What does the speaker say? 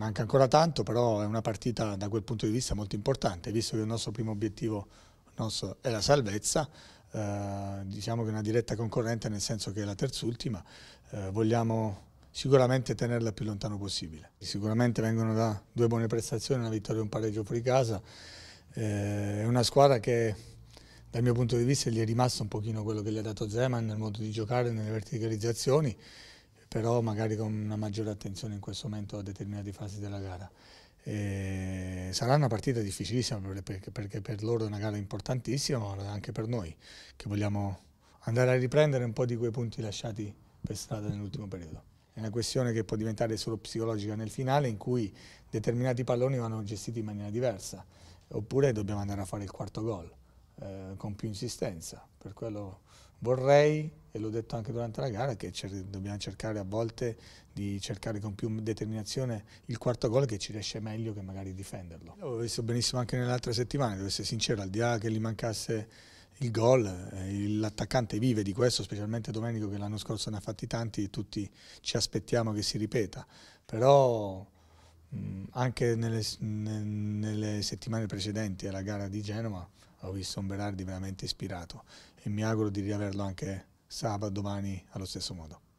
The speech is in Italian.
Manca ancora tanto, però è una partita da quel punto di vista molto importante, visto che il nostro primo obiettivo nostro è la salvezza, eh, diciamo che è una diretta concorrente nel senso che è la terzultima, eh, vogliamo sicuramente tenerla più lontano possibile. Sicuramente vengono da due buone prestazioni, una vittoria e un pareggio fuori casa, eh, è una squadra che dal mio punto di vista gli è rimasto un pochino quello che gli ha dato Zeman nel modo di giocare, nelle verticalizzazioni, però magari con una maggiore attenzione in questo momento a determinate fasi della gara. E sarà una partita difficilissima perché, perché, per loro è una gara importantissima, ma anche per noi, che vogliamo andare a riprendere un po' di quei punti lasciati per strada nell'ultimo periodo. È una questione che può diventare solo psicologica nel finale in cui determinati palloni vanno gestiti in maniera diversa, oppure dobbiamo andare a fare il quarto gol. Eh, con più insistenza. Per quello vorrei, e l'ho detto anche durante la gara, che cer dobbiamo cercare a volte di cercare con più determinazione il quarto gol che ci riesce meglio che magari difenderlo. L'ho visto benissimo anche nelle altre settimane, devo essere sincero, al di là che gli mancasse il gol, eh, l'attaccante vive di questo, specialmente Domenico che l'anno scorso ne ha fatti tanti e tutti ci aspettiamo che si ripeta. Però Mm, anche nelle, nelle, settimane precedenti alla gara di Genova ho visto un Berardi veramente ispirato e mi auguro di riaverlo anche sabato, domani allo stesso modo.